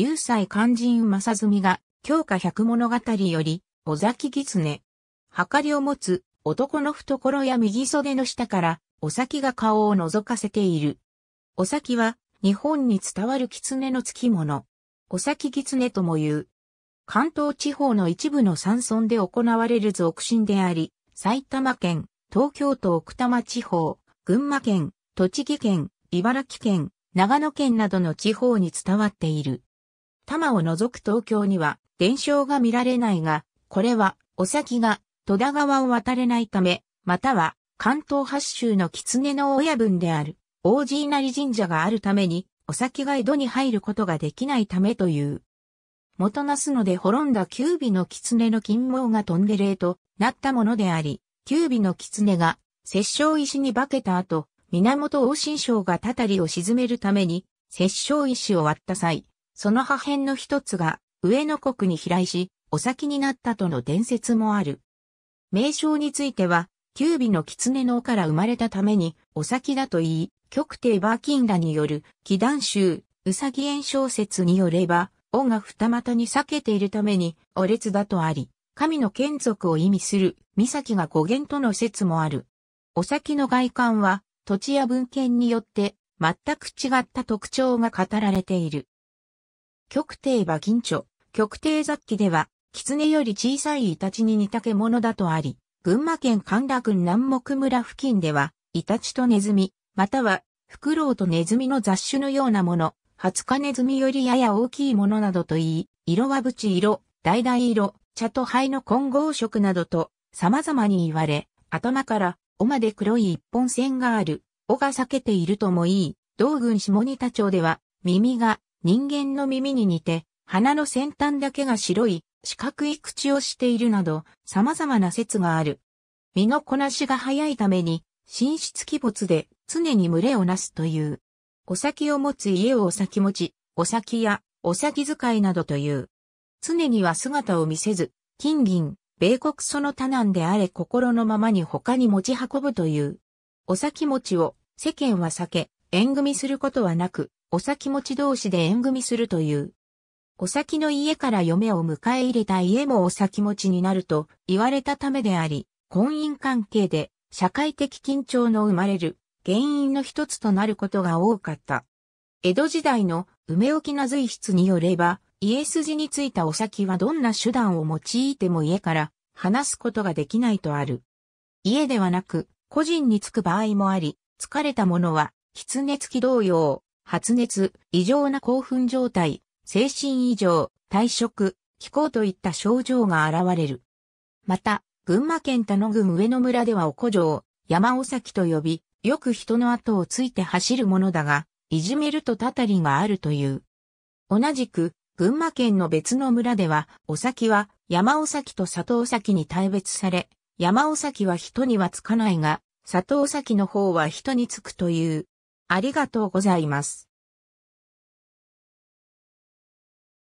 流斎肝心正純が、強化百物語より、尾崎狐。はかりを持つ、男の懐や右袖の下から、お先が顔を覗かせている。お先は、日本に伝わる狐の付き物。お先狐とも言う。関東地方の一部の山村で行われる俗神であり、埼玉県、東京都奥多摩地方、群馬県、栃木県、茨城県、長野県などの地方に伝わっている。玉を除く東京には伝承が見られないが、これはお先が戸田川を渡れないため、または関東八州の狐の親分である王子稲荷神社があるために、お先が江戸に入ることができないためという。元なすので滅んだ九尾の狐の金毛が飛んで霊となったものであり、九尾の狐が殺生石に化けた後、源王神将がたたりを沈めるために、殺生石を割った際、その破片の一つが上野国に飛来し、お先になったとの伝説もある。名称については、九尾の狐の尾から生まれたために、お先だと言い、極帝バーキンらによる、祈願集、うさぎ園小説によれば、尾が二股に裂けているために、お列だとあり、神の眷属を意味する、岬が語源との説もある。お先の外観は、土地や文献によって、全く違った特徴が語られている。極低馬緊張、極低雑記では、狐より小さいイタチに似た獣だとあり、群馬県神楽郡南木村付近では、イタチとネズミ、または、フクロウとネズミの雑種のようなもの、ハツカネズミよりやや大きいものなどといい、色はブチ色、橙色、茶と灰の混合色などと、様々に言われ、頭から尾まで黒い一本線がある、尾が裂けているともいい、道郡下仁田町では、耳が人間の耳に似て、鼻の先端だけが白い四角い口をしているなど様々な説がある。身のこなしが早いために、寝室鬼没で常に群れをなすという。お先を持つ家をお先持ち、お先やお先遣いなどという。常には姿を見せず、金銀、米国その他なんであれ心のままに他に持ち運ぶという。お先持ちを世間は避け、縁組することはなく、お先持ち同士で縁組するという。お先の家から嫁を迎え入れた家もお先持ちになると言われたためであり、婚姻関係で社会的緊張の生まれる原因の一つとなることが多かった。江戸時代の梅置な随筆によれば、家筋についたお先はどんな手段を用いても家から話すことができないとある。家ではなく、個人につく場合もあり、疲れた者は、狐付き同様、発熱、異常な興奮状態、精神異常、退職、気候といった症状が現れる。また、群馬県田野郡上野村ではお古城、山尾崎と呼び、よく人の後をついて走るものだが、いじめるとたたりがあるという。同じく、群馬県の別の村では、お先は山尾崎と里尾崎に大別され、山尾崎は人にはつかないが、里尾崎の方は人につくという。ありがとうございます。